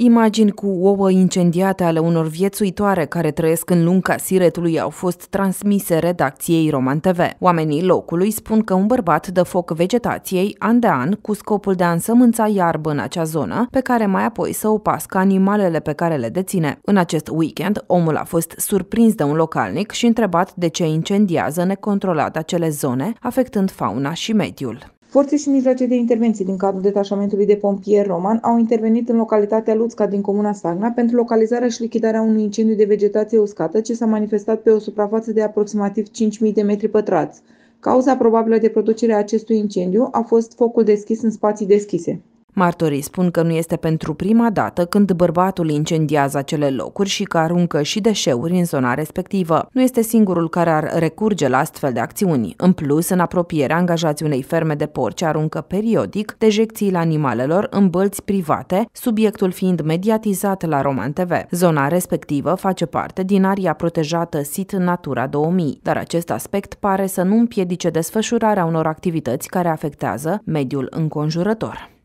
Imagini cu ouă incendiate ale unor viețuitoare care trăiesc în lunca siretului au fost transmise redacției Roman TV. Oamenii locului spun că un bărbat dă foc vegetației an de an cu scopul de a însămânța iarbă în acea zonă, pe care mai apoi să opască animalele pe care le deține. În acest weekend, omul a fost surprins de un localnic și întrebat de ce incendiază necontrolat acele zone, afectând fauna și mediul. Forțe și mijloace de intervenție din cadrul detașamentului de pompieri roman au intervenit în localitatea Luțca din comuna Sagna pentru localizarea și lichidarea unui incendiu de vegetație uscată ce s-a manifestat pe o suprafață de aproximativ 5.000 de metri pătrați. Cauza probabilă de producere a acestui incendiu a fost focul deschis în spații deschise. Martorii spun că nu este pentru prima dată când bărbatul incendiază acele locuri și că aruncă și deșeuri în zona respectivă. Nu este singurul care ar recurge la astfel de acțiuni. În plus, în apropiere, angajații unei ferme de porci aruncă periodic la animalelor în bălți private, subiectul fiind mediatizat la Roman TV. Zona respectivă face parte din aria protejată SIT Natura 2000, dar acest aspect pare să nu împiedice desfășurarea unor activități care afectează mediul înconjurător.